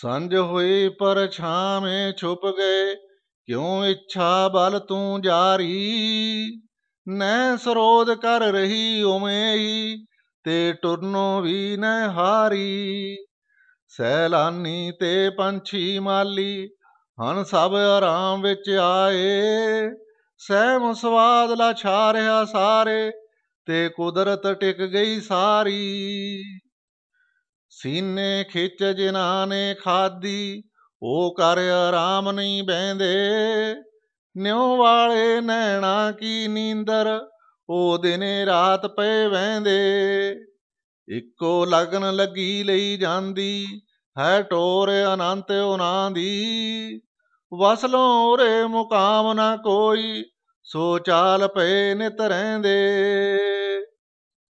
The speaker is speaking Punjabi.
ਸੰਜ ਹੋਈ ਪਰ ਛਾਵੇਂ ਛੁਪ ਗਏ ਕਿਉਂ ਇੱਛਾ ਬਲ ਤੂੰ ਜਾਰੀ ਨੈ ਸਰੋਧ ਕਰ ਰਹੀ ਓਵੇਂ ਹੀ ਤੇ ਟੁਰਨੋ ਵੀ ਨੈ ਹਾਰੀ ਸੈਲਾਨੀ ਤੇ ਪੰਛੀ ਮਾਲੀ ਹਨ ਸਭ ਆਰਾਮ ਵਿੱਚ ਆਏ ਸਹਿਮ ਸਵਾਦ ਲਾ ਛਾ ਰਿਆ ਸਾਰੇ ਤੇ ਕੁਦਰਤ ਟਿਕ ਗਈ ਸਾਰੀ ਸੀਨੇ ਖਿੱਚ ਜਿਨਾ ਨੇ ਖਾਦੀ ਉਹ ਕਰ ਆਰਾਮ ਨਹੀਂ ਬੈਂਦੇ ਨਿਉ ਵਾਲੇ ਨੈਣਾ ਕੀ ਨੀਂਦਰ ਉਹ ਦਿਨੇ ਰਾਤ ਪਏ ਵੈਂਦੇ ਇੱਕੋ ਲਗਨ ਲੱਗੀ ਲਈ ਜਾਂਦੀ ਹੈ ਟੋਰ ਅਨੰਤ ਉਹਨਾਂ ਦੀ ਵਸਲੋਂ ਉਰੇ ਮੁਕਾਮ ਨਾ ਕੋਈ ਸੋ ਚਾਲ ਪਏ ਨਿਤ ਰਹਿੰਦੇ